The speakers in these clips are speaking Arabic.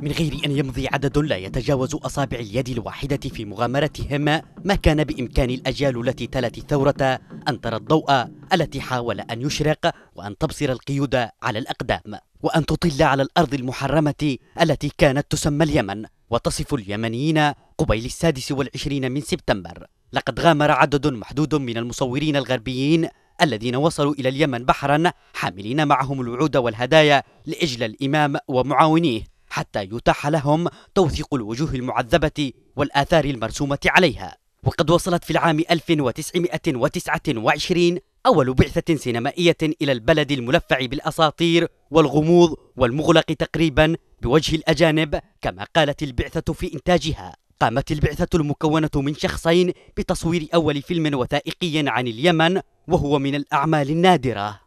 من غير أن يمضي عدد لا يتجاوز أصابع اليد الواحدة في مغامرتهم ما كان بإمكان الأجيال التي تلت الثورة أن ترى الضوء التي حاول أن يشرق وأن تبصر القيود على الأقدام وأن تطل على الأرض المحرمة التي كانت تسمى اليمن وتصف اليمنيين قبيل السادس والعشرين من سبتمبر لقد غامر عدد محدود من المصورين الغربيين الذين وصلوا إلى اليمن بحرا حاملين معهم الوعود والهدايا لإجل الإمام ومعاونيه حتى يتاح لهم توثيق الوجوه المعذبة والآثار المرسومة عليها وقد وصلت في العام 1929 أول بعثة سينمائية إلى البلد الملفع بالأساطير والغموض والمغلق تقريبا بوجه الأجانب كما قالت البعثة في إنتاجها قامت البعثة المكونة من شخصين بتصوير أول فيلم وثائقي عن اليمن وهو من الأعمال النادرة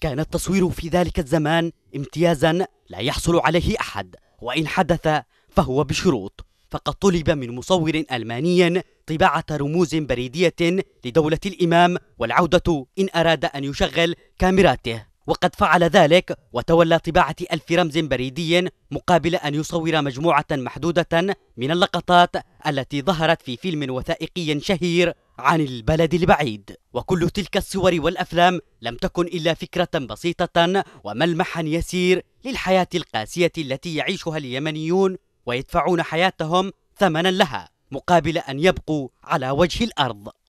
كان التصوير في ذلك الزمان امتيازا لا يحصل عليه أحد وإن حدث فهو بشروط فقد طلب من مصور ألماني طباعة رموز بريدية لدولة الإمام والعودة إن أراد أن يشغل كاميراته وقد فعل ذلك وتولى طباعة ألف رمز بريدي مقابل أن يصور مجموعة محدودة من اللقطات التي ظهرت في فيلم وثائقي شهير عن البلد البعيد وكل تلك الصور والأفلام لم تكن إلا فكرة بسيطة وملمحا يسير للحياة القاسية التي يعيشها اليمنيون ويدفعون حياتهم ثمنا لها مقابل أن يبقوا على وجه الأرض